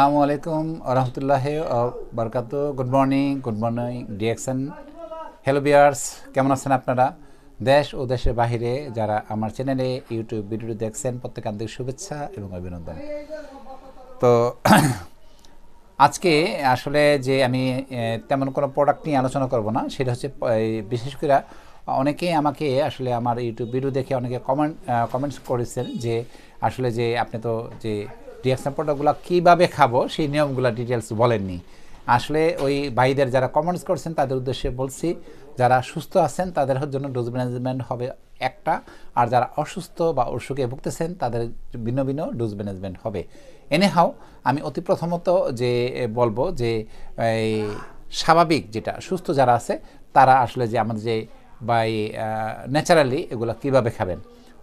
আসসালামু আলাইকুম রহমতুল্লাহ বরকাত good morning good morning direction hello viewers কেমন আছেন আপনারা দেশ ও দেশের বাহিরে যারা আমার চ্যানেলে ইউটিউব ভিডিও দেখছেন প্রত্যেক আন্তরিক শুভেচ্ছা এবং অভিনন্দন তো আজকে আসলে যে আমি তেমন কোনো প্রোডাক্ট নিয়ে আলোচনা করব না সেটা হচ্ছে বিশেষ করে অনেকেই আমাকে আসলে আমার ইউটিউব ভিডিও দেখে অনেকে কমেন্ট কমেন্টস করেছেন যে আসলে যে আপনি তো যে রিয়াকশান প্রোডাক্টগুলো কীভাবে খাবো সেই নিয়মগুলো ডিটেলস বলেননি আসলে ওই ভাইদের যারা কমেন্টস করছেন তাদের উদ্দেশ্যে বলছি যারা সুস্থ আছেন তাদের জন্য ডোজ ম্যানেজমেন্ট হবে একটা আর যারা অসুস্থ বা অসুখে ভুগতেছেন তাদের ভিন্ন ভিন্ন ডোজ ম্যানেজমেন্ট হবে এনে হাও আমি অতি প্রথমত যে বলবো যে এই স্বাভাবিক যেটা সুস্থ যারা আছে তারা আসলে যে আমাদের যে বাই ন্যাচারালি এগুলো কীভাবে খাবেন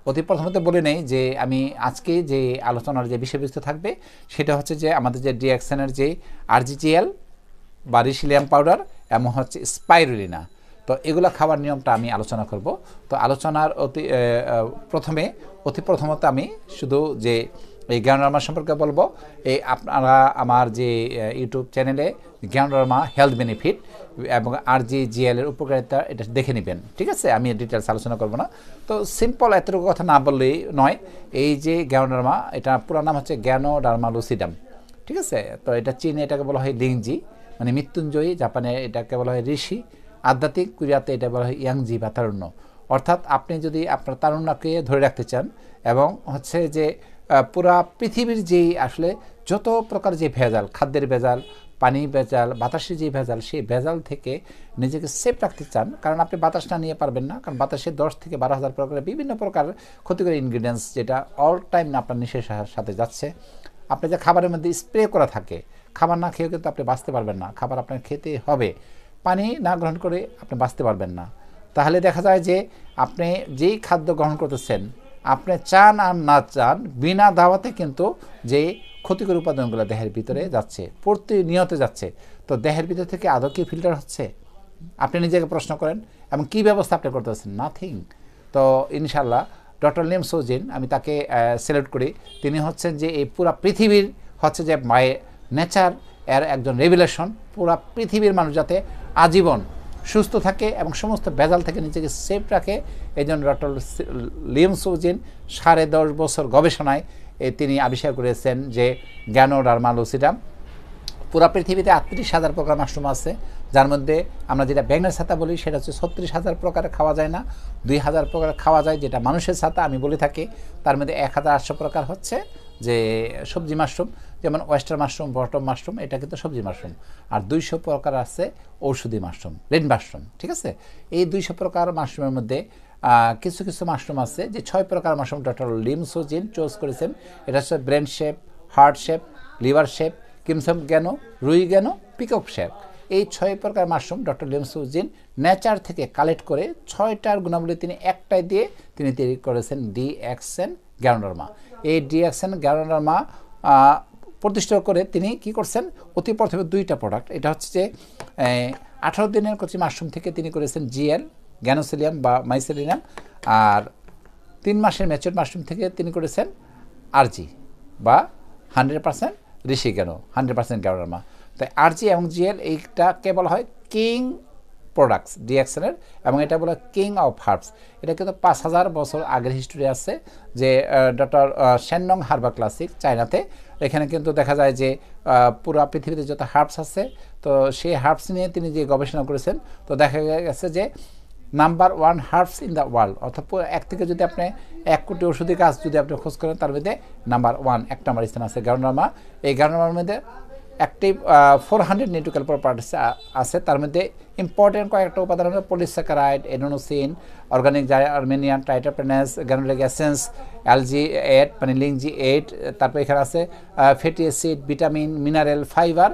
অতি প্রথমত বলে নেই যে আমি আজকে যে আলোচনার যে বিষয়বস্তু থাকবে সেটা হচ্ছে যে আমাদের যে ডিঅ্যাকশনের যে আরজিটিএল বা রিসিলিয়াম পাউডার এবং হচ্ছে স্পাইরুলিনা তো এগুলো খাওয়ার নিয়মটা আমি আলোচনা করব তো আলোচনার অতি প্রথমে অতি প্রথমত আমি শুধু যে এই জ্ঞানরমা সম্পর্কে বলবো এই আপনারা আমার যে ইউটিউব চ্যানেলে জ্ঞানরমা হেলথ বেনিফিট এবং আর জি জিএলের উপকারিতা এটা দেখে নেবেন ঠিক আছে আমি ডিটেলস আলোচনা করব না তো সিম্পল এতটুকু কথা না বললেই নয় এই যে গ্যানোডার্মা এটা পুরো নাম হচ্ছে গ্যানোডার্মা লুসিডাম ঠিক আছে তো এটা চীনে এটাকে বলা হয় লিংজি মানে মৃত্যুঞ্জয়ী জাপানে এটাকে বলা হয় ঋষি আধ্যাত্মিক কুরিয়াতে এটা বলা হয় ইয়াংজি বা তারুণ্য অর্থাৎ আপনি যদি আপনার তারুণ্যকে ধরে রাখতে চান এবং হচ্ছে যে পুরা পৃথিবীর যেই আসলে যত প্রকার যে ভেজাল খাদ্যের ভেজাল পানি ভেজাল বাতাসে যে ভেজাল সেই ভেজাল থেকে নিজেকে সেফ রাখতে চান কারণ আপনি বাতাস না নিয়ে পারবেন না কারণ বাতাসে দশ থেকে বারো হাজার প্রকারের বিভিন্ন প্রকার ক্ষতিকর ইনগ্রিডিয়েন্টস যেটা অল টাইম আপনার নিঃশ্বাসের সাথে যাচ্ছে আপনি যে খাবারের মধ্যে স্প্রে করা থাকে খাবার না খেয়েও কিন্তু আপনি বাঁচতে পারবেন না খাবার আপনার খেতে হবে পানি না গ্রহণ করে আপনি বাঁচতে পারবেন না তাহলে দেখা যায় যে আপনি যেই খাদ্য গ্রহণ করতেছেন আপনি চান আর না চান বিনা দাওয়াতে কিন্তু যে ক্ষতিকর উপাদানগুলো দেহের ভিতরে যাচ্ছে প্রতিনিয়ত যাচ্ছে তো দেহের ভিতর থেকে আদৌ কি ফিল্টার হচ্ছে আপনি নিজেকে প্রশ্ন করেন এবং কী ব্যবস্থা আপনি করতে পারছেন নাথিং তো ইনশাল্লাহ ডক্টর লিম সৌজিন আমি তাকে সিলেক্ট করি তিনি হচ্ছেন যে এই পুরা পৃথিবীর হচ্ছে যে মায়ের নেচার এর একজন রেভুলেশন পুরা পৃথিবীর মানুষ যাতে আজীবন সুস্থ থাকে এবং সমস্ত ভেজাল থেকে নিজেকে সেফ রাখে এই জন্য ডক্টর লিম সৌজিন সাড়ে দশ বছর গবেষণায় তিনি আবিষ্কার করেছেন যে গ্যানোডার মালুসিডাম পুরা পৃথিবীতে আটত্রিশ হাজার প্রকার মাশরুম আছে যার মধ্যে আমরা যেটা ব্যাঙের ছাতা বলি সেটা হচ্ছে ছত্রিশ হাজার প্রকার খাওয়া যায় না দুই হাজার প্রকার খাওয়া যায় যেটা মানুষের ছাতা আমি বলে থাকি তার মধ্যে এক হাজার আটশো প্রকার হচ্ছে যে সবজি মাশরুম যেমন ওয়েস্টার মাশরুম বটম মাশরুম এটা কিন্তু সবজি মাশরুম আর দুইশো প্রকার আছে ঔষধি মাশরুম রেন মাশরুম ঠিক আছে এই দুইশো প্রকার মাশরুমের মধ্যে কিছু কিছু মাশরুম আছে যে ছয় প্রকার মাশরুম ডক্টর লিমসোজিন চোজ করেছেন এটা হচ্ছে brain shape heart shape liver shape কিমসম গ্যানো রুই জ্ঞানো পিকক শেপ এই ছয় প্রকার মাশরুম ডক্টর লিমসুজিন নেচার থেকে কালেক্ট করে ছয়টার গুণাবলী তিনি একটাই দিয়ে তিনি তৈরি করেছেন ডি অ্যাকসেন গ্যারোনর্মা এই ডি অ্যাকসেন গ্যারোনর্মা প্রতিষ্ঠা করে তিনি কি করছেন অতি প্রথমে দুইটা প্রোডাক্ট এটা হচ্ছে যে আঠারো দিনের কচি মাশরুম থেকে তিনি করেছেন জিএল গ্যানোসেলিয়াম বা মাইসেলিনাম আর তিন মাসের ম্যাচুর মাশরুম থেকে তিনি করেছেন আরজি বা হান্ড্রেড পার্সেন্ট ঋষি গ্যানো হান্ড্রেড পার্সেন্ট গ্যানোরামা তাই আরজি এবং জিএল এইটাকে বলা হয় কিং প্রোডাক্টস ডিএক্সেলের এবং এটা বলা কিং অফ হার্বস এটা কিন্তু পাঁচ হাজার বছর আগের হিস্টোরি আছে যে ডক্টর শ্যানং হার্বা ক্লাসিক চায়নাতে এখানে কিন্তু দেখা যায় যে পুরো পৃথিবীতে যত হার্বস আছে তো সেই হার্বস নিয়ে তিনি যে গবেষণা করেছেন তো দেখা গেছে যে number one herbs in the world অর্থাৎ এক থেকে যদি আপনি এক কোটি ওষুধি গাছ যদি আপনি খোঁজ করেন তার মধ্যে নাম্বার ওয়ান এক নাম্বার স্থান আছে গ্যারোনামা এই গ্যারোনামার মধ্যে একটি ফোর হান্ড্রেড নিউট্রিক্যাল প্রপার্টিস আছে তার মধ্যে ইম্পর্টেন্ট কয়েকটা উপাদান হলো পলিসাকারাইড এনোনোসিন অর্গানিক আর্মেনিয়ান টাইটাপেনেস গ্যানোলিক অ্যাসেন্স অ্যালজি এইট মানে লিংজি এইট তারপর এখানে আছে fatty acid vitamin mineral fibre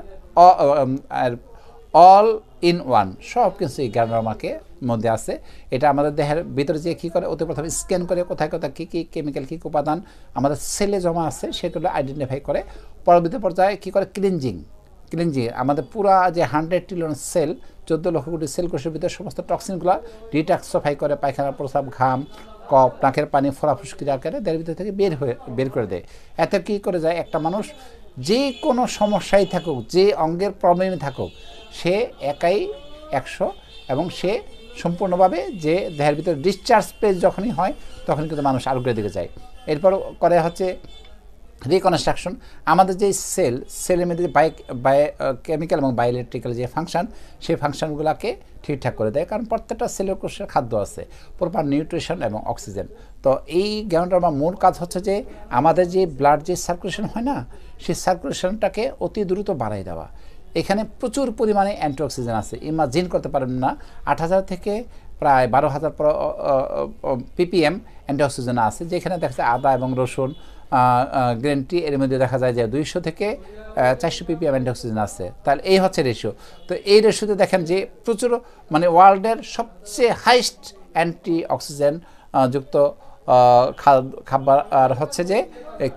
all in one সব কিছু এই গ্যানোরামাকে মধ্যে আছে এটা আমাদের দেহের ভিতরে যে কী করে অতি প্রথমে স্ক্যান করে কোথায় কোথায় কী কী কেমিক্যাল কী উপাদান আমাদের সেলে জমা আছে সেগুলো আইডেন্টিফাই করে পরবর্তী পর্যায়ে কী করে ক্লিনজিং ক্লিনজিং আমাদের পুরা যে হান্ড্রেড ট্রিলিয়ন সেল চোদ্দো লক্ষ কোটি সেল কোষের ভিতরে সমস্ত টক্সিনগুলো ডিটক্সিফাই করে পায়খানা প্রস্রাব ঘাম কপ নাকের পানি ফুসকির আকারে দেহের ভিতর থেকে বের হয়ে বের করে দেয় এতে কী করে যায় একটা মানুষ যে কোনো সমস্যায় থাকুক যে অঙ্গের প্রবলেমে থাকুক সে একাই একশো এবং সে সম্পূর্ণভাবে যে দেহের ভিতরে ডিসচার্জ পেজ যখনই হয় তখন কিন্তু মানুষ আরোগ্যের দিকে যায় এরপর করে হচ্ছে রিকনস্ট্রাকশন আমাদের যে সেল সেলের মধ্যে যে বাই বায়ো কেমিক্যাল এবং বায়োলেকট্রিক্যাল যে ফাংশান সেই ফাংশানগুলোকে ঠিকঠাক করে দেয় কারণ প্রত্যেকটা সেলের কোষের খাদ্য আছে প্রপার নিউট্রিশন এবং অক্সিজেন তো এই জ্ঞানটার আমার মূল কাজ হচ্ছে যে আমাদের যে ব্লাড যে সার্কুলেশন হয় না সেই সার্কুলেশনটাকে অতি দ্রুত বাড়াই দেওয়া এখানে প্রচুর পরিমাণে অক্সিজেন আছে ইমাজিন করতে পারেন না আট হাজার থেকে প্রায় বারো হাজার PPM oxygen uh, uh, uh, আছে যেখানে দেখা যাচ্ছে আদা এবং রসুন গ্রেনটি টি এর মধ্যে দেখা যায় যে দুইশো থেকে চারশো পিপিএম অ্যান্টিঅক্সিজেন আছে তাহলে এই হচ্ছে রেশিও তো এই রেশিওতে দেখেন যে প্রচুর মানে ওয়ার্ল্ডের সবচেয়ে হাইস্ট অ্যান্টি অক্সিজেন যুক্ত খাবার আর হচ্ছে যে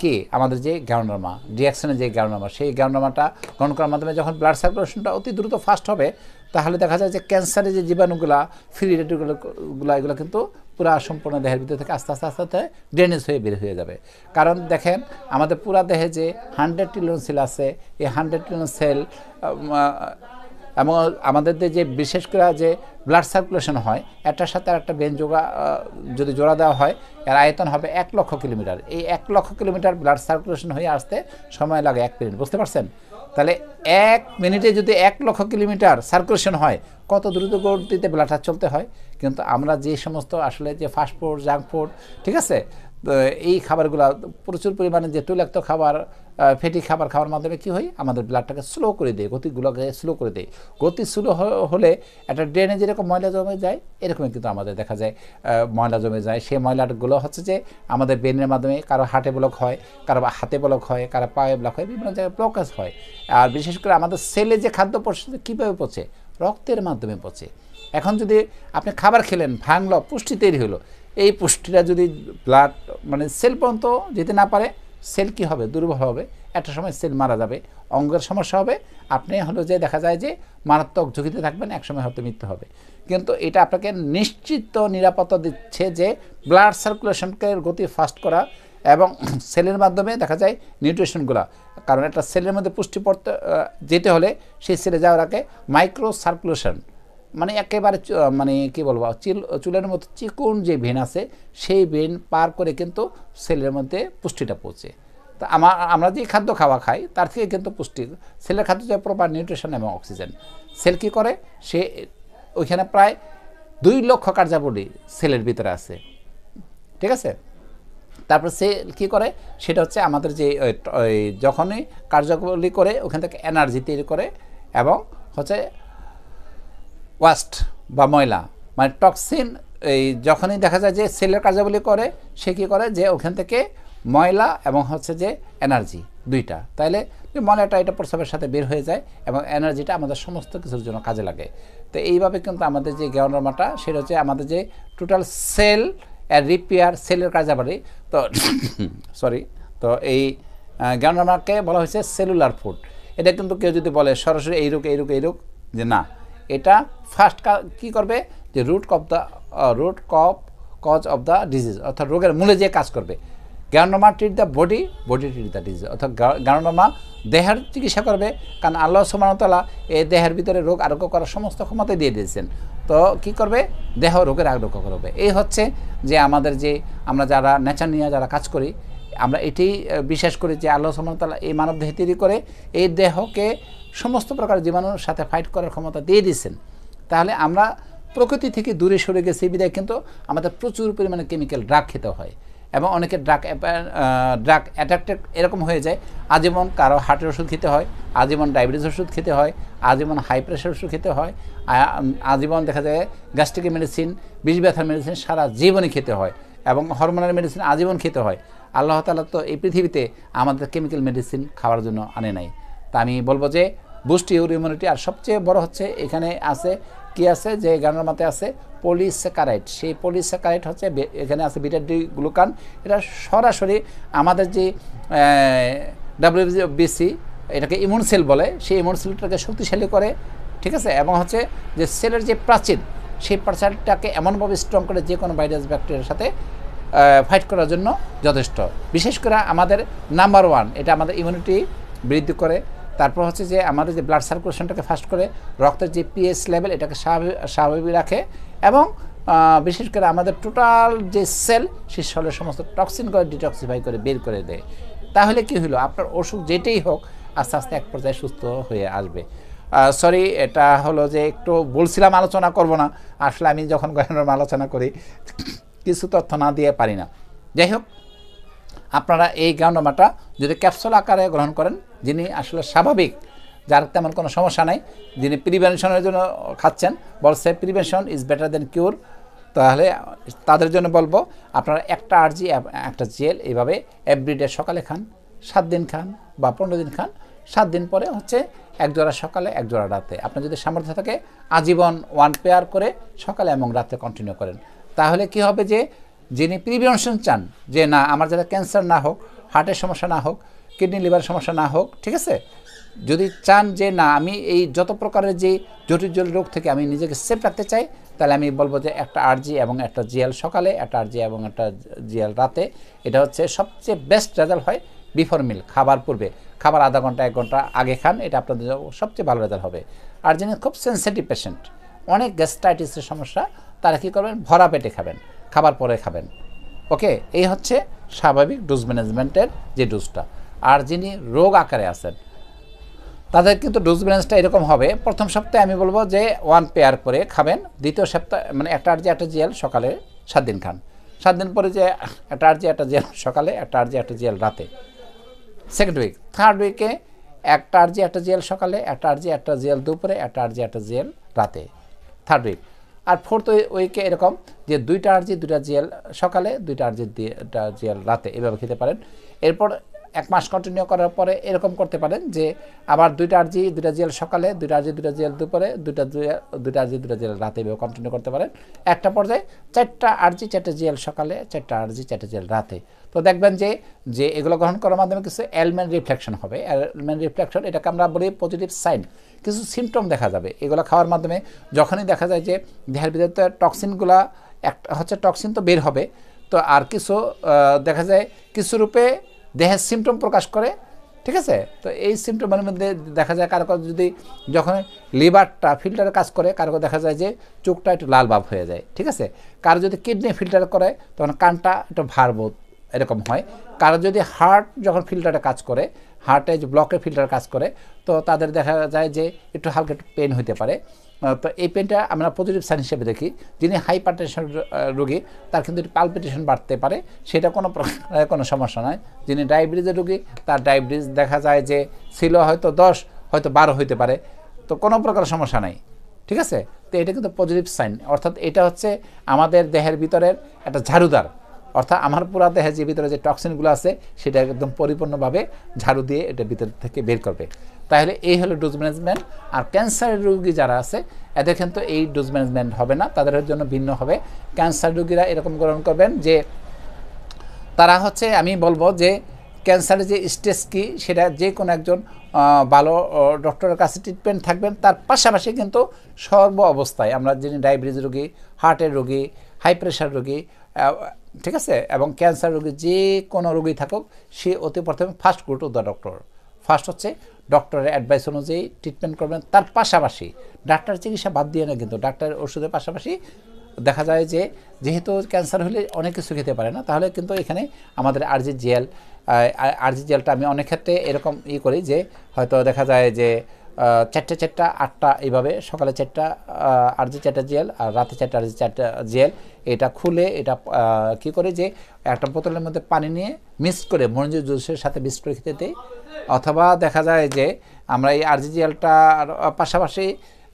কি আমাদের যে গ্যাউনরমা ডিঅ্যাকশনের যে গ্যাউনরমা সেই গ্যাউনরমাটা গ্রহণ করার মাধ্যমে যখন ব্লাড সার্কুলেশনটা অতি দ্রুত ফাস্ট হবে তাহলে দেখা যায় যে ক্যান্সারের যে জীবাণুগুলা ফ্রি রেডিগুলোগুলো এগুলো কিন্তু পুরা সম্পূর্ণ দেহের ভিতর থেকে আস্তে আস্তে আস্তে আস্তে ড্রেনেজ হয়ে বের হয়ে যাবে কারণ দেখেন আমাদের পুরা দেহে যে হান্ড্রেড ট্রিলিয়ন সেল আছে এই হান্ড্রেড ট্রিলিয়ন সেল এবং আমাদের যে বিশেষ করে যে ব্লাড সার্কুলেশন হয় এটার সাথে আর একটা ব্রেন যোগা যদি জোড়া দেওয়া হয় এর আয়তন হবে এক লক্ষ কিলোমিটার এই এক লক্ষ কিলোমিটার ব্লাড সার্কুলেশন হয়ে আসতে সময় লাগে এক মিনিট বুঝতে পারছেন তাহলে এক মিনিটে যদি এক লক্ষ কিলোমিটার সার্কুলেশন হয় কত দ্রুত গতিতে ব্লাডার চলতে হয় কিন্তু আমরা যে সমস্ত আসলে যে ফাস্টফুড জাঙ্ক ফুড ঠিক আছে এই খাবারগুলো প্রচুর পরিমাণে যে তৈলাক্ত খাবার ফেটি খাবার খাওয়ার মাধ্যমে কী হয় আমাদের ব্লাডটাকে স্লো করে দেয় গতিগুলোকে স্লো করে দেয় গতি স্লো হলে একটা ড্রেনে যেরকম ময়লা জমে যায় এরকমই কিন্তু আমাদের দেখা যায় ময়লা জমে যায় সেই ময়লাগুলো হচ্ছে যে আমাদের ব্রেনের মাধ্যমে কারো হাটে ব্লক হয় কারো হাতে ব্লক হয় কারো পায়ে ব্লক হয় বিভিন্ন জায়গায় ব্লকেজ হয় আর বিশেষ করে আমাদের সেলে যে খাদ্য পচে কীভাবে পচে রক্তের মাধ্যমে পচে এখন যদি আপনি খাবার খেলেন ভাঙল পুষ্টি তৈরি হলো এই পুষ্টিটা যদি ব্লাড মানে সেল পর্যন্ত যেতে না পারে সেল কি হবে দুর্বল হবে একটা সময় সেল মারা যাবে অঙ্গের সমস্যা হবে আপনি হলো যে দেখা যায় যে মারাত্মক ঝুঁকিতে থাকবেন একসময় হয়তো মৃত্যু হবে কিন্তু এটা আপনাকে নিশ্চিত নিরাপত্তা দিচ্ছে যে ব্লাড সার্কুলেশনকে গতি ফাস্ট করা এবং সেলের মাধ্যমে দেখা যায় নিউট্রিশনগুলো কারণ একটা সেলের মধ্যে পুষ্টি পড়তে যেতে হলে সেই সেলে যাওয়ার আগে মাইক্রো সার্কুলেশন মানে একেবারে মানে কি বলবো চিল চুলের মতো চিকুন যে ভেন আছে সেই ভেন পার করে কিন্তু সেলের মধ্যে পুষ্টিটা পৌঁছে তা আমার আমরা যে খাদ্য খাওয়া খাই তার থেকে কিন্তু পুষ্টি সেলের খাদ্য যায় প্রপার নিউট্রিশন এবং অক্সিজেন সেল কী করে সে ওইখানে প্রায় দুই লক্ষ কার্যাবলী সেলের ভিতরে আছে ঠিক আছে তারপর সে কী করে সেটা হচ্ছে আমাদের যে যখনই কার্যাবলী করে ওখান থেকে এনার্জি তৈরি করে এবং হচ্ছে ওয়াস্ট বা ময়লা মানে টক্সিন এই যখনই দেখা যায় যে সেলের কার্যাবলী করে সে কী করে যে ওখান থেকে ময়লা এবং হচ্ছে যে এনার্জি দুইটা তাইলে ময়লাটা এটা প্রস্রাবের সাথে বের হয়ে যায় এবং এনার্জিটা আমাদের সমস্ত কিছুর জন্য কাজে লাগে তো এইভাবে কিন্তু আমাদের যে গ্যানোরমাটা সেটা হচ্ছে আমাদের যে টোটাল সেল রিপেয়ার সেলের কার্যাবলী তো সরি তো এই গ্যানোরমাকে বলা হয়েছে সেলুলার ফুড এটা কিন্তু কেউ যদি বলে সরাসরি এই রোগ এই রোগ এই রোগ যে না এটা ফার্স্ট কি করবে যে রুট অফ দ্য রুট কপ কজ অফ দ্য ডিজিজ অর্থাৎ রোগের মূলে যে কাজ করবে গ্যানোমা treat the body body treat the disease অর্থাৎ গ্যানোমা দেহের চিকিৎসা করবে কারণ আল্লাহ সমানতলা এই দেহের ভিতরে রোগ আরোগ্য করার সমস্ত ক্ষমতা দিয়ে দিয়েছেন তো কি করবে দেহ রোগের আরোগ্য করবে এই হচ্ছে যে আমাদের যে আমরা যারা নেচার নিয়ে যারা কাজ করি আমরা এটি বিশ্বাস করি যে আল্লাহ সুমতাল্লাহ এই মানব দেহ তৈরি করে এই দেহকে সমস্ত প্রকার জীবাণুর সাথে ফাইট করার ক্ষমতা দিয়ে দিয়েছেন তাহলে আমরা প্রকৃতি থেকে দূরে সরে গেছি বিদায় কিন্তু আমাদের প্রচুর পরিমাণে কেমিক্যাল ড্রাগ খেতে হয় এবং অনেকে ড্রাগ ড্রাগ অ্যাট্রাক্টেড এরকম হয়ে যায় আজীবন কারো হার্টের ওষুধ খেতে হয় আজীবন ডায়াবেটিস ওষুধ খেতে হয় আজীবন হাই প্রেশার ওষুধ খেতে হয় আজীবন দেখা যায় গ্যাস্ট্রিকের মেডিসিন বিষ ব্যথার মেডিসিন সারা জীবনে খেতে হয় এবং হরমোনাল মেডিসিন আজীবন খেতে হয় আল্লাহ তালা তো এই পৃথিবীতে আমাদের কেমিক্যাল মেডিসিন খাওয়ার জন্য আনে নাই তা আমি বলবো যে বুস্ট ইউর ইমিউনিটি আর সবচেয়ে বড় হচ্ছে এখানে আছে কি আছে যে গানের মাতে আছে পলিস্যাকারাইড সেই পলিস্যাকারাইড হচ্ছে এখানে আছে বিটা ডি গ্লুকান এটা সরাসরি আমাদের যে ডাব্লিউবিসি এটাকে ইমিউন সেল বলে সেই ইমিউন সেলটাকে শক্তিশালী করে ঠিক আছে এবং হচ্ছে যে সেলের যে প্রাচীর সেই প্রাচীরটাকে এমনভাবে স্ট্রং করে যে কোনো ভাইরাস ব্যাকটেরিয়ার সাথে ফাইট করার জন্য যথেষ্ট বিশেষ করে আমাদের নাম্বার ওয়ান এটা আমাদের ইমিউনিটি বৃদ্ধি করে তারপর হচ্ছে যে আমাদের যে ব্লাড সার্কুলেশনটাকে ফাস্ট করে রক্তের যে পিএস লেভেল এটাকে স্বাভাবিক স্বাভাবিক রাখে এবং বিশেষ করে আমাদের টোটাল যে সেল সেই সেলের সমস্ত করে ডিটক্সিফাই করে বের করে দেয় তাহলে কি হলো আপনার অসুখ যেটাই হোক আস্তে আস্তে এক পর্যায়ে সুস্থ হয়ে আসবে সরি এটা হলো যে একটু বলছিলাম আলোচনা করব না আসলে আমি যখন গানের আলোচনা করি কিছু তথ্য না দিয়ে পারি না যাই হোক আপনারা এই গ্রাউন্ডমাটা যদি ক্যাপসুল আকারে গ্রহণ করেন যিনি আসলে স্বাভাবিক যার তেমন কোনো সমস্যা নাই যিনি প্রিভেনশনের জন্য খাচ্ছেন বলছে prevention is better than cure তাহলে তাদের জন্য বলবো আপনারা একটা আরজি একটা জেল এইভাবে এভরিডে সকালে খান সাত দিন খান বা পনেরো দিন খান সাত দিন পরে হচ্ছে এক জোড়া সকালে এক জোড়া রাতে আপনার যদি সামর্থ্য থাকে আজীবন ওয়ান পেয়ার করে সকালে এবং রাতে কন্টিনিউ করেন তাহলে কি হবে যে যিনি প্রিভেনশন চান যে না আমার যাতে ক্যান্সার না হোক হার্টের সমস্যা না হোক কিডনি লিভার সমস্যা না হোক ঠিক আছে যদি চান যে না আমি এই যত প্রকারের যে জটিল জটিল রোগ থেকে আমি নিজেকে সেফ রাখতে চাই তাহলে আমি বলবো যে একটা আরজি এবং একটা জিএল সকালে একটা আরজি এবং একটা জিএল রাতে এটা হচ্ছে সবচেয়ে বেস্ট রেজাল্ট হয় বিফোর মিল খাবার পূর্বে খাবার আধা ঘন্টা এক ঘন্টা আগে খান এটা আপনাদের সবচেয়ে ভালো রেজাল্ট হবে আর যিনি খুব সেন্সিটিভ পেশেন্ট অনেক গ্যাস্ট্রাইটিসের সমস্যা তারা কী করবেন ভরা পেটে খাবেন খাবার পরে খাবেন ওকে এই হচ্ছে স্বাভাবিক ডোজ ম্যানেজমেন্টের যে ডোজটা আর যিনি রোগ আকারে আছেন তাদের কিন্তু ডোজ ব্যালেন্সটা এরকম হবে প্রথম সপ্তাহে আমি বলবো যে ওয়ান পেয়ার করে খাবেন দ্বিতীয় সপ্তাহে মানে একটা আর্জি একটা জিয়াল সকালে সাত দিন খান সাত দিন পরে যে একটা আর্জি একটা জিয়াল সকালে একটা আর্জি একটা জিয়াল রাতে সেকেন্ড উইক থার্ড উইকে একটা আর্জি একটা জিয়াল সকালে একটা আর্জি একটা জিয়াল দুপুরে একটা আর্জি একটা জিয়াল রাতে থার্ড উইক আর ফোর্থ উইকে এরকম যে দুইটা আরজি দুইটা জিএল সকালে দুইটা আরজি দুইটা জিএল রাতে এভাবে খেতে পারেন এরপর এক মাস কন্টিনিউ করার পরে এরকম করতে পারেন যে আবার দুইটা আর্জি দুইটা জিএল সকালে দুইটা আর্জি দুইটা জিএল দুপুরে দুইটা দুইটা আর্জি দুইটা জিএল রাতে এভাবে কন্টিনিউ করতে পারেন একটা পর্যায়ে চারটা আর্জি চারটা জিএল সকালে চারটা আর্জি চারটা জিএল রাতে তো দেখবেন যে যে এগুলো গ্রহণ করার মাধ্যমে কিছু অ্যালমেন রিফ্লেকশন হবে অ্যালমেন রিফ্লেকশন এটাকে আমরা বলি পজিটিভ সাইন কিছু সিমটম দেখা যাবে এগুলো খাওয়ার মাধ্যমে যখনই দেখা যায় যে দেহের ভিতরে টক্সিনগুলা একটা হচ্ছে টক্সিন তো বের হবে তো আর কিছু দেখা যায় কিছু রূপে দেহের সিমটম প্রকাশ করে ঠিক আছে তো এই সিমটমের মধ্যে দেখা যায় কারো যদি যখন লিভারটা ফিল্টারে কাজ করে কারো দেখা যায় যে চোখটা একটু লাল ভাব হয়ে যায় ঠিক আছে কারো যদি কিডনি ফিল্টার করে তখন কানটা একটু ভারবোধ এরকম হয় কারো যদি হার্ট যখন ফিল্টারে কাজ করে হার্টে যে ব্লকের ফিল্টার কাজ করে তো তাদের দেখা যায় যে একটু হালকা একটু পেন হতে পারে তো এই পেনটা আমরা পজিটিভ সাইন হিসেবে দেখি যিনি হাইপার টেনশন রোগী তার কিন্তু পালপিটেশন বাড়তে পারে সেটা কোনো প্রকার কোনো সমস্যা নয় যিনি ডায়াবেটিসের রোগী তার ডায়াবেটিস দেখা যায় যে ছিল হয়তো দশ হয়তো বারো হইতে পারে তো কোনো প্রকার সমস্যা নাই ঠিক আছে তো এটা কিন্তু পজিটিভ সাইন অর্থাৎ এটা হচ্ছে আমাদের দেহের ভিতরের একটা ঝাড়ুদার অর্থাৎ আমার পুরা দেহে যে ভিতরে যে টক্সিনগুলো আছে সেটা একদম পরিপূর্ণভাবে ঝাড়ু দিয়ে এটা ভিতর থেকে বের করবে তাহলে এই হলো ডোজ ম্যানেজমেন্ট আর ক্যান্সারের রোগী যারা আছে এদের কিন্তু এই ডোজ ম্যানেজমেন্ট হবে না তাদের জন্য ভিন্ন হবে ক্যান্সার রোগীরা এরকম গ্রহণ করবেন যে তারা হচ্ছে আমি বলবো যে ক্যান্সারের যে স্টেজ কী সেটা যে কোনো একজন ভালো ডক্টরের কাছে ট্রিটমেন্ট থাকবেন তার পাশাপাশি কিন্তু সর্ব অবস্থায় আমরা যিনি ডায়াবেটিস রোগী হার্টের রোগী হাই প্রেশার রোগী ঠিক আছে এবং ক্যান্সার রোগী যে কোনো রোগী থাকুক সে অতি প্রথমে first group to the doctor first হচ্ছে ডক্টরের অ্যাডভাইস অনুযায়ী ট্রিটমেন্ট করবেন তার পাশাপাশি ডাক্তার চিকিৎসা বাদ দিয়ে না কিন্তু ডাক্তারের ওষুধের পাশাপাশি দেখা যায় যে যেহেতু ক্যান্সার হলে অনেক কিছু খেতে পারে না তাহলে কিন্তু এখানে আমাদের আরজি জেল আরজি জেলটা আমি অনেক ক্ষেত্রে এরকম ই করি যে হয়তো দেখা যায় যে চারটা চারটা আটটা এইভাবে সকালে চারটা যে চারটা জেল আর রাতে চারটা যে চারটা জেল এটা খুলে এটা কি করে যে একটা বোতলের মধ্যে পানি নিয়ে মিক্স করে মঞ্জুর জুসের সাথে মিক্স করে খেতে দিই অথবা দেখা যায় যে আমরা এই আরজি জেলটার পাশাপাশি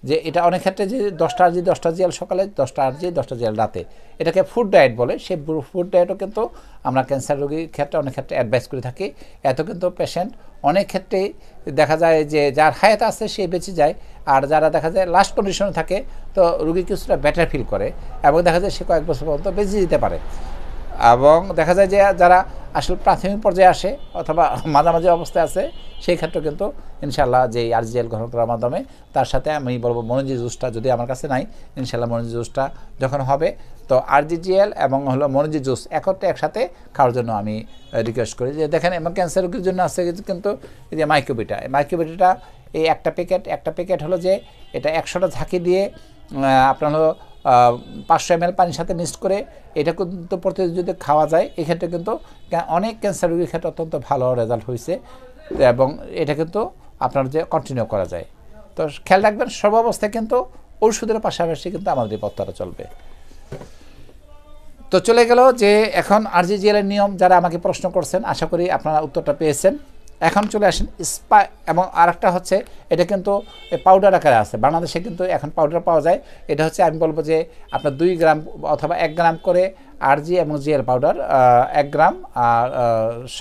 যে এটা অনেক ক্ষেত্রে যে দশটা আর্জি দশটা জিয়াল সকালে দশটা আর্জি দশটা জিয়াল রাতে এটাকে ফুড ডায়েট বলে সেই ফুড ডায়েটও কিন্তু আমরা ক্যান্সার রোগীর ক্ষেত্রে অনেক ক্ষেত্রে অ্যাডভাইস করে থাকি এত কিন্তু পেশেন্ট অনেক ক্ষেত্রে দেখা যায় যে যার হায়াত আছে সে বেঁচে যায় আর যারা দেখা যায় লাস্ট কন্ডিশনে থাকে তো রুগী কিছুটা বেটার ফিল করে এবং দেখা যায় সে কয়েক বছর পর্যন্ত বেঁচে যেতে পারে এবং দেখা যায় যে যারা আসলে প্রাথমিক পর্যায়ে আসে অথবা মাঝামাঝি অবস্থায় আছে সেই ক্ষেত্রে কিন্তু ইনশাল্লাহ যে আরজিএল গ্রহণ করার মাধ্যমে তার সাথে আমি বলবো মনোজি জুসটা যদি আমার কাছে নাই ইনশাল্লাহ মনোজি জুসটা যখন হবে তো আরজিজিএল এবং হলো মনোজি জুস একত্রে একসাথে খাওয়ার জন্য আমি রিকোয়েস্ট করি যে দেখেন এবং ক্যান্সার রোগীর জন্য আছে কিন্তু এই যে মাইক্রোবিটা এই মাইক্রোবিটাটা এই একটা প্যাকেট একটা প্যাকেট হলো যে এটা একশোটা ঝাঁকি দিয়ে আপনার হলো পাঁচশো এম পানির সাথে মিক্সড করে এটা কিন্তু প্রতিদিন যদি খাওয়া যায় এক্ষেত্রে কিন্তু অনেক ক্যান্সার রোগীর ক্ষেত্রে অত্যন্ত ভালো রেজাল্ট হয়েছে এবং এটা কিন্তু আপনার যে কন্টিনিউ করা যায় তো খেয়াল রাখবেন অবস্থায় কিন্তু ওষুধের পাশাপাশি কিন্তু আমাদের পথটা চলবে তো চলে গেল যে এখন আর জি নিয়ম যারা আমাকে প্রশ্ন করছেন আশা করি আপনারা উত্তরটা পেয়েছেন এখন চলে আসেন স্পা এবং আরেকটা হচ্ছে এটা কিন্তু পাউডার আকারে আছে বাংলাদেশে কিন্তু এখন পাউডার পাওয়া যায় এটা হচ্ছে আমি বলবো যে আপনার দুই গ্রাম অথবা এক গ্রাম করে আরজি এবং জিএল পাউডার এক গ্রাম আর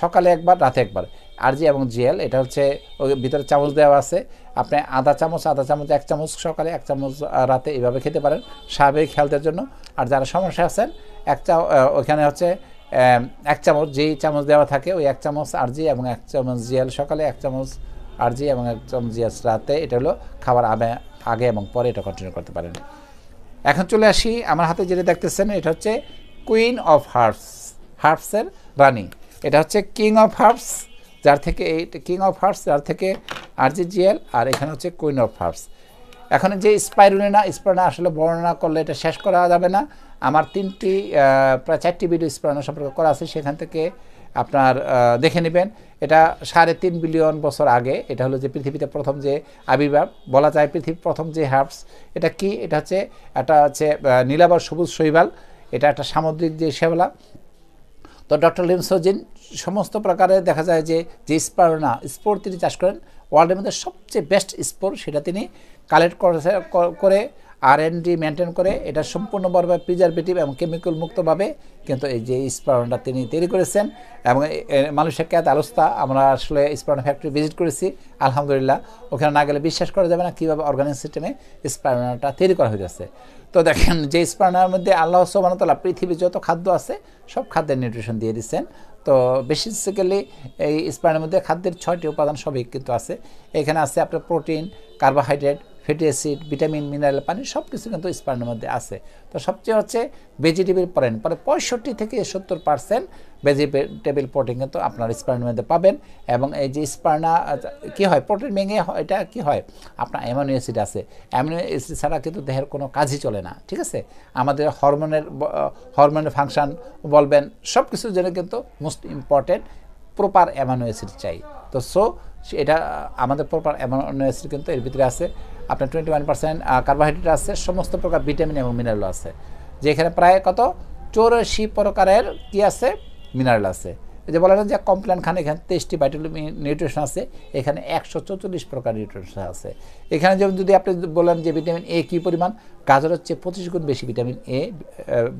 সকালে একবার রাতে একবার আরজি এবং জিএল এটা হচ্ছে ওই ভিতরে চামচ দেওয়া আছে আপনি আধা চামচ আধা চামচ এক চামচ সকালে এক চামচ রাতে এভাবে খেতে পারেন স্বাভাবিক হেলথের জন্য আর যারা সমস্যা আছেন এক চা ওখানে হচ্ছে এক চামচ যেই চামচ দেওয়া থাকে ওই এক চামচ আরজি এবং এক চামচ জিয়াল সকালে এক চামচ আরজি এবং এক চামচ জিয়াস রাতে এটা হলো খাবার আগে এবং পরে এটা কন্টিনিউ করতে পারেন এখন চলে আসি আমার হাতে যেটা দেখতেছেন এটা হচ্ছে কুইন অফ হার্বস হার্বসের রানি এটা হচ্ছে কিং অফ হার্বস যার থেকে এই কিং অফ হার্বস যার থেকে আরজি জিয়াল আর এখানে হচ্ছে কুইন অফ হার্বস এখন যে স্পাইরুলিনা স্পাইরুলিনা আসলে বর্ণনা করলে এটা শেষ করা যাবে না আমার তিনটি প্রায় চারটি ভিডিও স্মরণ সম্পর্কে করা আছে সেখান থেকে আপনার দেখে নেবেন এটা সাড়ে তিন বিলিয়ন বছর আগে এটা হলো যে পৃথিবীতে প্রথম যে আবির্ভাব বলা যায় পৃথিবীর প্রথম যে হার্বস এটা কি এটা হচ্ছে এটা হচ্ছে নীলাবর সবুজ শৈবাল এটা একটা সামুদ্রিক যে শ্যাবলা তো ডক্টর লিমসোজিন সমস্ত প্রকারে দেখা যায় যে যে স্পারনা স্পোর তিনি চাষ করেন ওয়ার্ল্ডের মধ্যে সবচেয়ে বেস্ট স্পোর সেটা তিনি কালেক্ট করে আর এন ডি মেনটেন করে এটা সম্পূর্ণভাবে প্রিজারভেটিভ এবং কেমিক্যাল মুক্তভাবে কিন্তু এই যে স্পারণটা তিনি তৈরি করেছেন এবং মানুষের ক্যাত আলোস্তা আমরা আসলে স্পারণ ফ্যাক্টরি ভিজিট করেছি আলহামদুলিল্লাহ ওখানে না গেলে বিশ্বাস করা যাবে না কীভাবে অর্গানিক সিস্টেমে স্পারণাটা তৈরি করা হয়েছে তো দেখেন যে স্পারণার মধ্যে আল্লাহ সোমানতলা পৃথিবীর যত খাদ্য আছে সব খাদ্যের নিউট্রিশন দিয়ে দিচ্ছেন তো বেসিক্যালি এই স্পারণের মধ্যে খাদ্যের ছয়টি উপাদান সবই কিন্তু আছে এখানে আছে আপনার protein carbohydrate fatty acid vitamin mineral পানি সব কিছু কিন্তু স্পার্নের মধ্যে আছে তো সবচেয়ে হচ্ছে ভেজিটেবল প্রোটিন পরে পঁয়ষট্টি থেকে সত্তর পার্সেন্ট ভেজিটেবিল প্রোটিন কিন্তু আপনার স্পার্নের মধ্যে পাবেন এবং এই যে স্পার্না কি হয় প্রোটিন ভেঙে এটা কি হয় আপনার অ্যামানো অ্যাসিড আছে অ্যামানো অ্যাসিড ছাড়া কিন্তু দেহের কোনো কাজই চলে না ঠিক আছে আমাদের হরমোনের হরমোনের ফাংশন বলবেন সব কিছুর জন্য কিন্তু most important proper amino acid চাই তো সো এটা আমাদের প্রপার অ্যামানো অ্যাসিড কিন্তু এর ভিতরে আছে আপনার টোয়েন্টি ওয়ান পার্সেন্ট কার্বোহাইড্রেট আছে সমস্ত প্রকার ভিটামিন এবং মিনারেল আছে যেখানে প্রায় কত চৌরাশি প্রকারের কি আছে মিনারেল আছে যে বলা যে কমপ্ল্যান খান এখানে তেইশটি ভাইটাল নিউট্রিশন আছে এখানে একশো চৌচল্লিশ প্রকার নিউট্রিশন আছে এখানে যেমন যদি আপনি বলেন যে ভিটামিন এ কী পরিমাণ গাজর হচ্ছে পঁচিশ গুণ বেশি ভিটামিন এ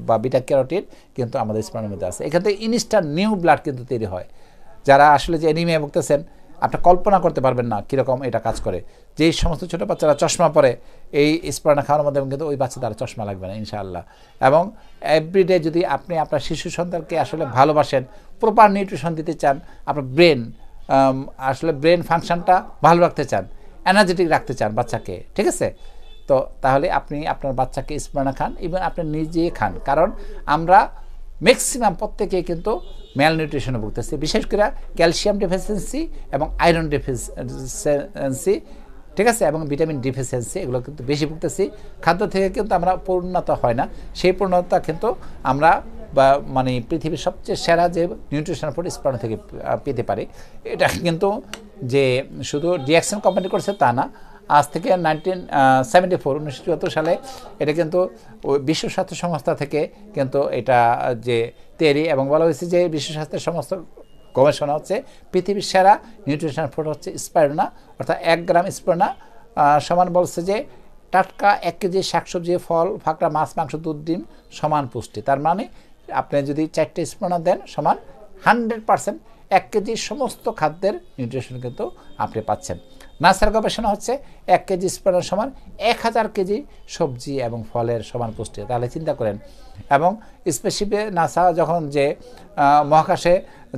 বা বিটা ক্যারোটিন কিন্তু আমাদের স্পানের মধ্যে আছে এখান থেকে ইনস্টার নিউ ব্লাড কিন্তু তৈরি হয় যারা আসলে যে এনিমিয়া ভুগতেছেন আপনার কল্পনা করতে পারবেন না কীরকম এটা কাজ করে যেই সমস্ত ছোটো বাচ্চারা চশমা পরে এই স্পার্না খাওয়ার মাধ্যমে কিন্তু ওই বাচ্চা তারা চশমা লাগবে না ইনশাআল্লাহ এবং এভরিডে যদি আপনি আপনার শিশু সন্তানকে আসলে ভালোবাসেন প্রপার নিউট্রিশন দিতে চান আপনার ব্রেন আসলে ব্রেন ফাংশনটা ভালো রাখতে চান এনার্জেটিক রাখতে চান বাচ্চাকে ঠিক আছে তো তাহলে আপনি আপনার বাচ্চাকে স্পার্না খান ইভেন আপনি নিজে খান কারণ আমরা ম্যাক্সিমাম প্রত্যেকে কিন্তু ম্যালনিউট্রিশনে ভুগতেছে বিশেষ করে ক্যালসিয়াম ডেফিসিয়েন্সি এবং আয়রন ডেফিসিয়েন্সি ঠিক আছে এবং ভিটামিন ডিফিসিয়েন্সি এগুলো কিন্তু বেশি ভুগতেছি খাদ্য থেকে কিন্তু আমরা পূর্ণতা হয় না সেই পূর্ণতা কিন্তু আমরা বা মানে পৃথিবীর সবচেয়ে সেরা যে নিউট্রিশনাল ফুড স্পন থেকে পেতে পারি এটা কিন্তু যে শুধু ডিঅ্যাকশন কোম্পানি করছে তা না আজ থেকে নাইনটিন সেভেন্টি ফোর উনিশশো চুয়াত্তর সালে এটা কিন্তু বিশ্ব স্বাস্থ্য সংস্থা থেকে কিন্তু এটা যে তৈরি এবং বলা হয়েছে যে বিশ্ব স্বাস্থ্য সমস্ত গবেষণা হচ্ছে পৃথিবীর সেরা নিউট্রিশন ফুড হচ্ছে স্পারনা অর্থাৎ এক গ্রাম স্পারনা সমান বলছে যে টাটকা এক কেজি শাকসবজি ফল ফাঁকড়া মাছ মাংস দুধ ডিম সমান পুষ্টি তার মানে আপনি যদি চারটে স্পারনা দেন সমান হান্ড্রেড পারসেন্ট এক কেজি সমস্ত খাদ্যের নিউট্রিশন কিন্তু আপনি পাচ্ছেন নাসার গবেষণা হচ্ছে এক কেজি স্পেনার সমান এক হাজার কেজি সবজি এবং ফলের সমান পুষ্টি তাহলে চিন্তা করেন এবং স্পেসশিপে নাসা যখন যে মহাকাশে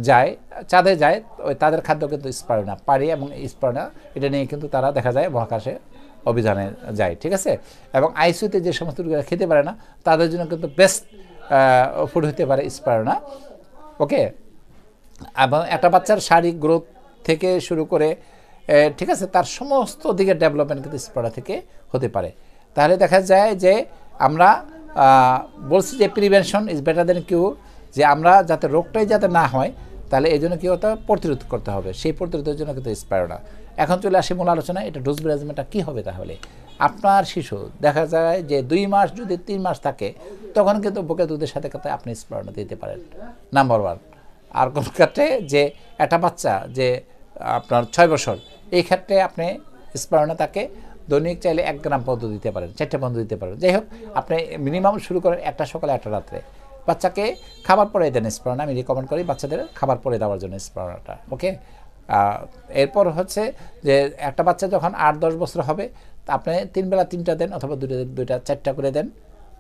যায় চাঁদে যায় ওই তাদের খাদ্য কিন্তু স্পারনা পারি এবং স্পারনা এটা নিয়ে কিন্তু তারা দেখা যায় মহাকাশে অভিযানে যায় ঠিক আছে এবং আইসিউতে যে সমস্ত রোগীরা খেতে পারে না তাদের জন্য কিন্তু বেস্ট ফুড হতে পারে স্পারনা ওকে এবং একটা বাচ্চার শারীরিক গ্রোথ থেকে শুরু করে ঠিক আছে তার সমস্ত দিকের ডেভেলপমেন্ট কিন্তু স্পোর্টা থেকে হতে পারে তাহলে দেখা যায় যে আমরা বলছি যে prevention is better than cure যে আমরা যাতে রোগটাই যাতে না হয় তাহলে এই জন্য কী হতে হবে প্রতিরোধ করতে হবে সেই প্রতিরোধের জন্য কিন্তু স্পায়রা এখন চলে আসি মূল আলোচনা এটা ডোজ ম্যানেজমেন্টটা কী হবে তাহলে আপনার শিশু দেখা যায় যে দুই মাস যদি তিন মাস থাকে তখন কিন্তু বুকে দুধের সাথে কাতে আপনি স্পায়রা দিতে পারেন নাম্বার ওয়ান আর কোন ক্ষেত্রে যে একটা বাচ্চা যে আপনার ছয় বছর এই ক্ষেত্রে আপনি স্মরণে তাকে দৈনিক চাইলে এক গ্রাম পর্যন্ত দিতে পারেন চারটে পর্যন্ত দিতে পারেন যাই হোক আপনি মিনিমাম শুরু করেন একটা সকালে একটা রাত্রে বাচ্চাকে খাবার পরে দেন স্পারণা আমি রিকমেন্ড করি বাচ্চাদের খাবার পরে দেওয়ার জন্য স্পারণাটা ওকে এরপর হচ্ছে যে একটা বাচ্চা যখন আট দশ বছর হবে আপনি তিনবেলা তিনটা দেন অথবা দুটা দুইটা চারটা করে দেন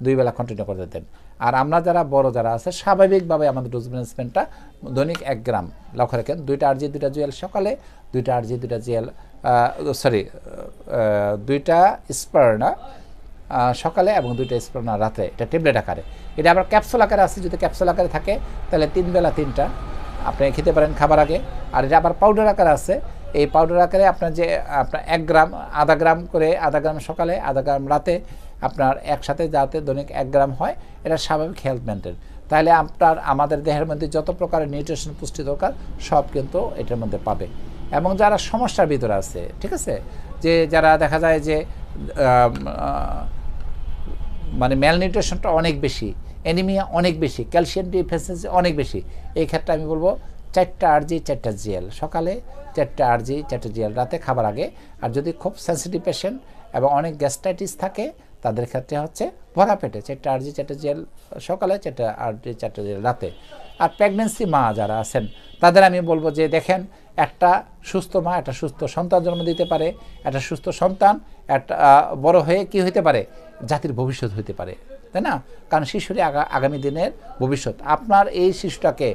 দুই বেলা কন্টিনিউ করে দেন আর আমরা যারা বড় যারা আছে স্বাভাবিকভাবে আমাদের ডোজ ম্যানেজমেন্টটা দৈনিক এক গ্রাম লক্ষ্য রাখেন দুইটা আরজি দুইটা জুয়েল সকালে দুইটা আরজি দুইটা জুয়েল সরি দুইটা স্পার্না সকালে এবং দুইটা স্পার্না রাতে এটা টেবলেট আকারে এটা আবার ক্যাপসুল আকারে আছে যদি ক্যাপসুল আকারে থাকে তাহলে তিন বেলা তিনটা আপনি খেতে পারেন খাবার আগে আর এটা আবার পাউডার আকারে আছে এই পাউডার আকারে আপনার যে আপনার এক গ্রাম আধা গ্রাম করে আধা গ্রাম সকালে আধা গ্রাম রাতে আপনার একসাথে যাতে দৈনিক এক গ্রাম হয় এটা স্বাভাবিক হেলথ মেনটেন তাহলে আপনার আমাদের দেহের মধ্যে যত প্রকারের নিউট্রিশন পুষ্টি দরকার সব কিন্তু এটার মধ্যে পাবে এবং যারা সমস্যার ভিতরে আছে ঠিক আছে যে যারা দেখা যায় যে মানে ম্যাল নিউট্রিশনটা অনেক বেশি অ্যানিমিয়া অনেক বেশি ক্যালসিয়াম ডিফেসেন্সি অনেক বেশি এই ক্ষেত্রে আমি বলবো চারটা আরজি চারটা জিএল সকালে চারটা আরজি চারটা জিএল রাতে খাবার আগে আর যদি খুব সেন্সিটিভ পেশেন্ট এবং অনেক গ্যাস্ট্রাইটিস থাকে তাদের ক্ষেত্রে হচ্ছে ভরা পেটে আর জি চ্যাটার্জিয়াল সকালে আর জি চ্যাটার্জিয়াল রাতে আর প্রেগনেন্সি মা যারা আছেন তাদের আমি বলবো যে দেখেন একটা সুস্থ মা একটা সুস্থ সন্তান জন্ম দিতে পারে একটা সুস্থ সন্তান একটা বড় হয়ে কি হইতে পারে জাতির ভবিষ্যৎ হইতে পারে তাই না কারণ শিশুরই আগামী দিনের ভবিষ্যৎ আপনার এই শিশুটাকে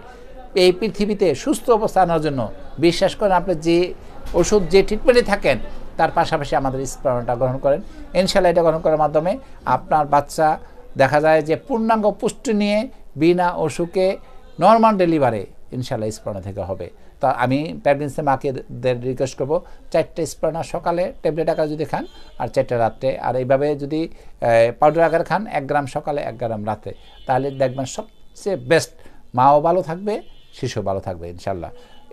এই পৃথিবীতে সুস্থ অবস্থা আনার জন্য বিশ্বাস করেন আপনি যে ওষুধ যে ট্রিটমেন্টে থাকেন তার পাশাপাশি আমাদের স্প্রাণটা গ্রহণ করেন ইনশাল্লাহ এটা গ্রহণ করার মাধ্যমে আপনার বাচ্চা দেখা যায় যে পূর্ণাঙ্গ পুষ্টি নিয়ে বিনা অসুখে নর্মাল ডেলিভারে ইনশাল্লাহ স্প্রাণা থেকে হবে তা আমি প্রেগনেন্সি মাকে রিকোয়েস্ট করবো চারটে স্প্রাণা সকালে ট্যাবলেট আকারে যদি খান আর চারটে রাত্রে আর এইভাবে যদি পাউডার আকারে খান এক গ্রাম সকালে এক গ্রাম রাতে তাহলে দেখবেন সবচেয়ে বেস্ট মাও ভালো থাকবে শিশু ভালো থাকবে ইনশাল্লাহ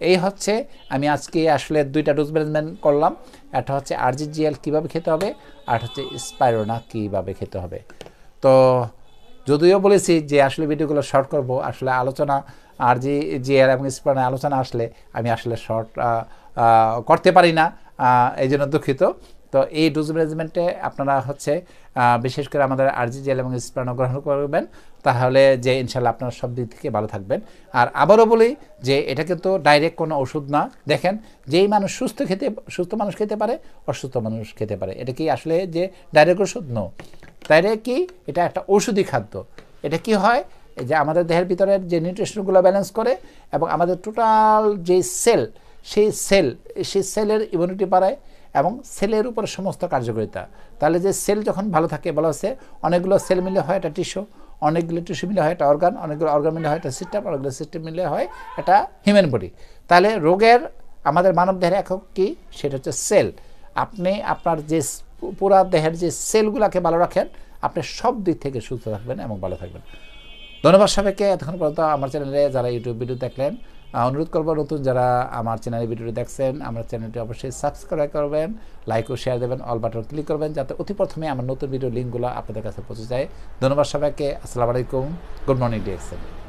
এই হচ্ছে আমি আজকে আসলে দুইটা ডোজ ম্যানেজমেন্ট করলাম একটা হচ্ছে আরজিজিএল কীভাবে খেতে হবে আর হচ্ছে স্পাইরোনা কীভাবে খেতে হবে তো যদিও বলেছি যে আসলে ভিডিওগুলো শর্ট করব আসলে আলোচনা আর জি জিএল এবং স্পাইরোনা আলোচনা আসলে আমি আসলে শর্ট করতে পারি না এই জন্য দুঃখিত তো এই ডোজ ম্যানেজমেন্টে আপনারা হচ্ছে বিশেষ করে আমাদের আরজি জেল এবং স্প্রাণ গ্রহণ করবেন তাহলে যে ইনশাল্লাহ আপনারা সব দিক থেকে ভালো থাকবেন আর আবারও বলি যে এটা কিন্তু ডাইরেক্ট কোনো ওষুধ না দেখেন যেই মানুষ সুস্থ খেতে সুস্থ মানুষ খেতে পারে অসুস্থ মানুষ খেতে পারে এটা কি আসলে যে ডাইরেক্ট ওষুধ নো তাইলে কি এটা একটা ওষুধি খাদ্য এটা কি হয় যে আমাদের দেহের ভিতরের যে নিউট্রিশনগুলো ব্যালেন্স করে এবং আমাদের টোটাল যে সেল সেই সেল সেই সেলের ইমিউনিটি বাড়ায় এবং সেলের উপর সমস্ত কার্যকারিতা তাহলে যে সেল যখন ভালো থাকে বলা হচ্ছে অনেকগুলো সেল মিলে হয় এটা টিস্যু অনেকগুলো টিস্যু মিলে হয় এটা অর্গান অনেকগুলো অর্গান মিলে হয় এটা সিস্টেম অনেকগুলো সিস্টেম মিলে হয় এটা হিউম্যান বডি তাহলে রোগের আমাদের মানব দেহের একক কী সেটা হচ্ছে সেল আপনি আপনার যে পুরা দেহের যে সেলগুলোকে ভালো রাখেন আপনি সব দিক থেকে সুস্থ থাকবেন এবং ভালো থাকবেন ধন্যবাদ সবাইকে এতক্ষণ পর্যন্ত আমার চ্যানেলে যারা ইউটিউব ভিডিও দেখলেন অনুরোধ করবো নতুন যারা আমার চ্যানেলের ভিডিও দেখছেন আমার চ্যানেলটি অবশ্যই সাবস্ক্রাইব করবেন লাইক ও শেয়ার দেবেন অল বাটন ক্লিক করবেন যাতে অতি প্রথমে আমার নতুন ভিডিও লিঙ্কগুলো আপনাদের কাছে পৌঁছে যায় ধন্যবাদ সবাইকে আসসালামু আলাইকুম গুড মর্নিং ডিএক্সেন্ট